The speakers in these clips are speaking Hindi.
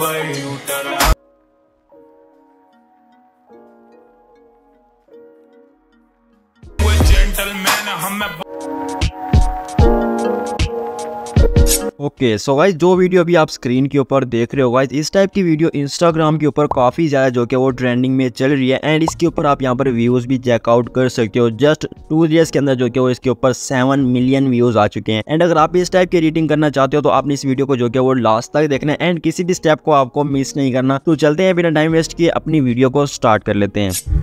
भाई उतरा जेंटलमैन हमें ओके सो गाइज जो वीडियो अभी आप स्क्रीन के ऊपर देख रहे हो गाइज इस टाइप की वीडियो इंस्टाग्राम के ऊपर काफ़ी ज़्यादा जो कि वो ट्रेंडिंग में चल रही है एंड इसके ऊपर आप यहाँ पर व्यूज़ भी चेकआउट कर सकते हो जस्ट टू डेज के अंदर जो कि वो इसके ऊपर सेवन मिलियन व्यूज़ आ चुके हैं एंड अगर आप इस टाइप की एडिटिंग करना चाहते हो तो आपने इस वीडियो को जो कि वो लास्ट तक देखना है एंड किसी भी स्टेप को आपको मिस नहीं करना तो चलते हैं बिना टाइम वेस्ट किए अपनी वीडियो को स्टार्ट कर लेते हैं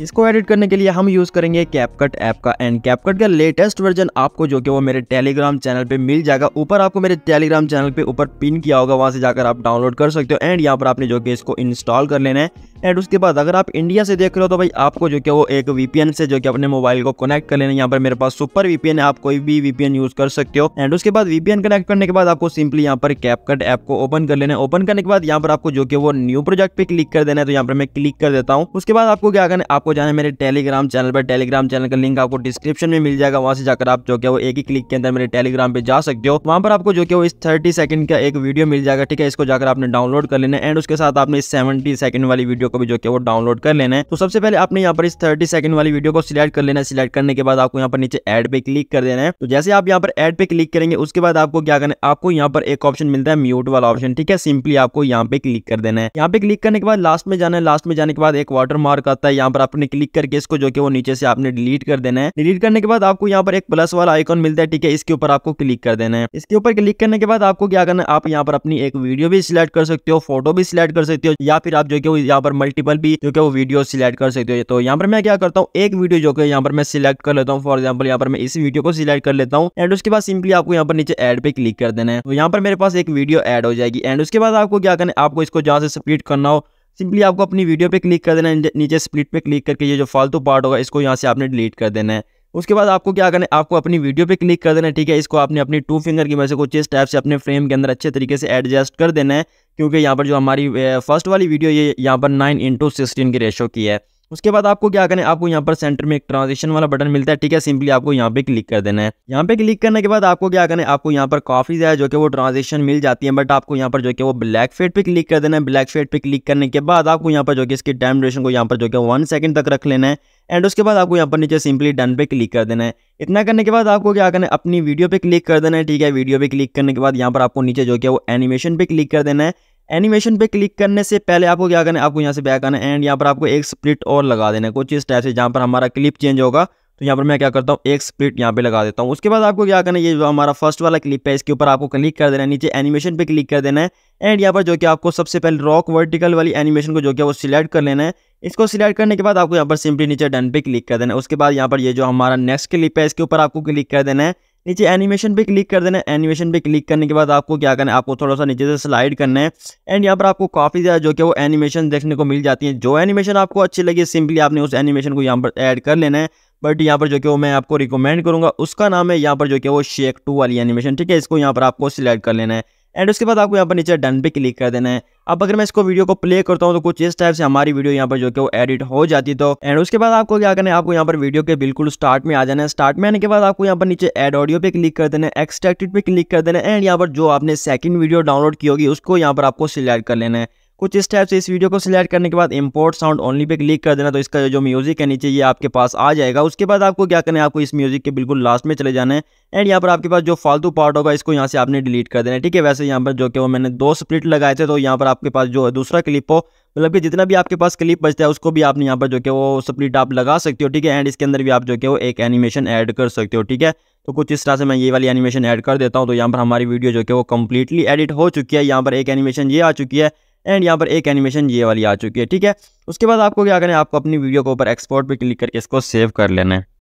इसको एडिट करने के लिए हम यूज़ करेंगे कैपकट ऐप का एंड कैपकट का लेटेस्ट वर्जन आपको जो कि वो मेरे टेलीग्राम चैनल पे मिल जाएगा ऊपर आपको मेरे टेलीग्राम चैनल पे ऊपर पिन किया होगा वहाँ से जाकर आप डाउनलोड कर सकते हो एंड यहाँ पर आपने जो कि इसको इंस्टॉल कर लेना है एंड उसके बाद अगर आप इंडिया से देख रहे हो तो भाई आपको जो कि वो एक वीपीएन से जो कि अपने मोबाइल को कनेक्ट कर लेना यहाँ पर मेरे पास सुपर वीपीएन है आप कोई भी वीपीएन यूज कर सकते हो एंड उसके बाद वीपीएन कनेक्ट करने के बाद आपको सिंपली यहाँ पर कैपकट ऐप को ओपन कर लेना है ओपन करने के बाद यहाँ पर आपको जो कि वो न्यू प्रोजेक्ट पे क्लिक कर देना है तो यहाँ पर मैं क्लिक कर देता हूँ उसके बाद आपको क्या करना है आपको जाना है मेरे टेलीग्राम चैनल पर टेलीग्राम चैनल का लिंक आपको डिस्क्रिप्शन में मिल जाएगा वहाँ से जाकर आप जो कि वो एक ही क्लिक के अंदर मेरे टेलीग्राम पे जा सकते हो वहाँ पर आपको जो कि वो इस थर्टी सेकंड का एक वीडियो मिल जाएगा ठीक है इसको जाकर आपने डाउनलोड कर लेना एंड उसके साथ आपने इस सेवेंटी सेकंड वाली वीडियो को भी जो कि वो डाउनलोड कर लेना है तो सबसे पहले आपने यहाँ पर इस थर्टी सेकंड वाली वीडियो को सिलेक्ट कर लेना है सिलेक्ट करने के बाद आपको यहाँ पर नीचे एड पे क्लिक कर देना है तो जैसे आप यहाँ पर एड पे क्लिक करेंगे उसके बाद आपको क्या करना है आपको यहाँ पर एक ऑप्शन मिलता है म्यूट वाला ऑप्शन ठीक है सिंपली आपको यहाँ पे क्लिक कर देना है यहाँ पे क्लिक करने के बाद लास्ट में जाना है लास्ट में जाने के बाद एक वाटर मार्क आता है यहाँ पर आपने क्लिक करके इसको जो कि वो नीचे से आपने डिलीट कर देना है डिलीट करने के बाद आपको यहाँ पर एक प्लस वाला आइकॉन मिलता है ठीक है इसके ऊपर आपको क्लिक कर देना है इसके ऊपर क्लिक करने के बाद आपको क्या करना है आप यहाँ पर अपनी एक वीडियो भी सिलेक्ट कर सकते हो फोटो भी सिलेक्ट कर सकते हो या फिर आप जो कि यहाँ पर मल्टीपल भी जो कि वो वीडियो सिलेक्ट कर सकते हो तो यहाँ पर मैं क्या करता हूँ एक वीडियो जो कि यहाँ पर मैं सिलेक्ट कर लेता हूँ फॉर एग्जाम्पल यहाँ पर मैं इस वीडियो को सिलेक्ट कर लेता हूँ एंड उसके बाद सिंपली आपको यहाँ पर नीचे एड पे क्लिक कर देना है तो यहाँ पर मेरे पास एक वीडियो एड हो जाएगी एंड उसके बाद आपको क्या करना है आपको इसको जहाँ से स्प्लिट करना हो सिंपली आपको अपनी वीडियो पे क्लिक कर देना है नीचे स्प्लिट पे क्लिक करके ये जो फालतू पार्ट होगा इसको यहाँ से आपने डिलीट कर देना है उसके बाद आपको क्या करना है आपको अपनी वीडियो पे क्लिक कर देना है ठीक है इसको आपने अपनी टू फिंगर की वजह से कुछ इस टाइप से अपने फ्रेम के अंदर अच्छे तरीके से एडजस्ट कर देना है क्योंकि यहाँ पर जो हमारी फर्स्ट वाली वीडियो ये यहाँ पर नाइन इंटू सिक्सटीन की रेशो की है उसके बाद आपको क्या करना है आपको यहाँ पर सेंटर में एक ट्रांजेक्शन वाला बटन मिलता है ठीक है सिंपली आपको यहाँ पे क्लिक कर देना है यहाँ पे क्लिक करने के बाद आपको क्या करना है आपको यहाँ पर काफी ज्यादा जो कि वो ट्रांजेक्शन मिल जाती है बट आपको यहाँ पर जो कि वो ब्लैक फेड पे क्लिक कर देना है ब्लैक फेड पे क्लिक करने के बाद आपको यहाँ पर जो कि इसके टाइम ड्यूरेशन को यहाँ पर जो कि वन सेकंड तक रख लेना है एंड उसके बाद आपको यहाँ पर नीचे सिंपली डन पे क्लिक कर देना है इतना करने के बाद आपको क्या करना है अपनी वीडियो पे क्लिक कर देना है ठीक है वीडियो पे क्लिक करने के बाद यहाँ पर आपको नीचे जो कि वो एनिमेशन पे क्लिक कर देना है एनिमेशन पे क्लिक करने से पहले आपको क्या करना है आपको यहाँ से बैक आना है एंड यहाँ पर आपको एक स्प्लिट और लगा देना है कुछ इस टाइप से जहाँ पर हमारा क्लिप चेंज होगा तो यहाँ पर मैं क्या करता हूँ एक स्प्लिट यहाँ पे लगा देता हूँ उसके बाद आपको क्या करना है ये जो हमारा फर्स्ट वाला क्लिप है इसके ऊपर आपको क्लिक कर देना है नीचे एनिमेशन पे क्लिक कर देना है एंड यहाँ पर जो कि आपको सबसे पहले रॉक वर्टिकल वाली एनिमेशन को जो कि वो सिलेक्ट कर लेना है इसको सिलेक्ट करने के बाद आपको यहाँ पर सिंपली नीचे डन पे क्लिक कर देना है उसके बाद यहाँ पर ये जो हमारा नेक्स्ट क्लिप है इसके ऊपर आपको क्लिक कर देना है नीचे एनिमेशन पे क्लिक कर देना है एनिमेशन पे क्लिक करने के बाद आपको क्या करना है आपको थोड़ा सा नीचे से स्लाइड करना है एंड यहाँ पर आपको काफ़ी ज़्यादा जो कि वो एनिमेशन देखने को मिल जाती है जो एनिमेशन आपको अच्छी लगी सिंपली आपने उस एनिमेशन को यहाँ पर ऐड कर लेना है बट यहाँ पर जो कि वो मैं आपको रिकमेंड करूँगा उसका नाम है यहाँ पर जो कि वो शेक टू वाली एनिमेशन ठीक है इसको यहाँ पर आपको सिलेक्ट कर लेना है एंड उसके बाद आपको यहाँ पर नीचे डन पे क्लिक कर देना है अब अगर मैं इसको वीडियो को प्ले करता हूँ तो कुछ इस टाइप से हमारी वीडियो यहाँ पर जो कि वो एडिट हो जाती तो एंड उसके बाद आपको क्या करना है आपको यहाँ पर वीडियो के बिल्कुल स्टार्ट में आ जाना है स्टार्ट में आने के बाद आपको यहाँ पर नीचे एड ऑडियो पे क्लिक कर देना है एक्सट्रैक्टेड पे क्लिक कर देना है एंड यहाँ पर जो आपने सेकंड वीडियो डाउनलोड की होगी उसको यहाँ पर आपको सिलेक्ट कर लेना है कुछ इस टाइप से इस वीडियो को सिलेक्ट करने के बाद इम्पोर्ट साउंड ओनली पे क्लिक कर देना तो इसका जो म्यूज़िक है नीचे ये आपके पास आ जाएगा उसके बाद आपको क्या करना है आपको इस म्यूज़िक के बिल्कुल लास्ट में चले जाना है एंड यहाँ पर आपके पास जो फालतू पार्ट होगा इसको यहाँ से आपने डिलीट कर देना है ठीक है वैसे यहाँ पर जो कि वो मैंने दो स्प्लिट लगाए थे तो यहाँ पर आपके पास जो दूसरा क्लिप हो मतलब कि जितना भी आपके पास क्लिप बचता है उसको भी आपने यहाँ पर जो कि वो स्प्लिट आप लगा सकते हो ठीक है एंड इसके अंदर भी आप जो कि वो एक एनिमेशन ऐड कर सकते हो ठीक है तो कुछ इस तरह से मैं ये वाली एनिमेशन ऐड कर देता हूँ तो यहाँ पर हमारी वीडियो जो कि वो कम्प्लीटली एडिट हो चुकी है यहाँ पर एक एनिमेशन ये आ चुकी है एंड यहाँ पर एक एनिमेशन ये वाली आ चुकी है ठीक है उसके बाद आपको क्या करना है आपको अपनी वीडियो को ऊपर एक्सपोर्ट पर क्लिक करके इसको सेव कर लेना है